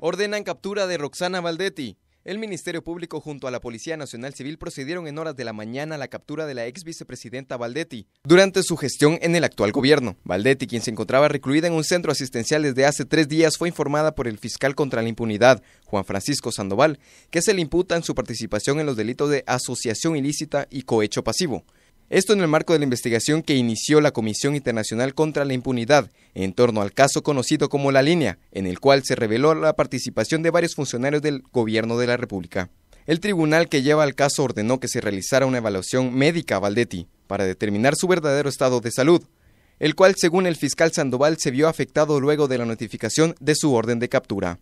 Ordenan captura de Roxana Valdetti. El Ministerio Público junto a la Policía Nacional Civil procedieron en horas de la mañana a la captura de la ex vicepresidenta Valdetti durante su gestión en el actual gobierno. Valdetti, quien se encontraba recluida en un centro asistencial desde hace tres días, fue informada por el fiscal contra la impunidad, Juan Francisco Sandoval, que se le imputa en su participación en los delitos de asociación ilícita y cohecho pasivo. Esto en el marco de la investigación que inició la Comisión Internacional contra la Impunidad en torno al caso conocido como La Línea, en el cual se reveló la participación de varios funcionarios del Gobierno de la República. El tribunal que lleva el caso ordenó que se realizara una evaluación médica a Valdetti para determinar su verdadero estado de salud, el cual, según el fiscal Sandoval, se vio afectado luego de la notificación de su orden de captura.